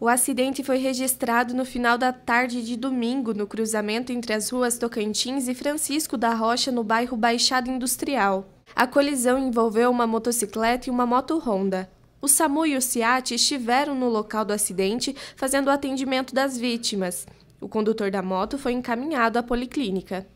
O acidente foi registrado no final da tarde de domingo, no cruzamento entre as ruas Tocantins e Francisco da Rocha, no bairro Baixada Industrial. A colisão envolveu uma motocicleta e uma moto Honda. O SAMU e o SIAT estiveram no local do acidente fazendo o atendimento das vítimas. O condutor da moto foi encaminhado à policlínica.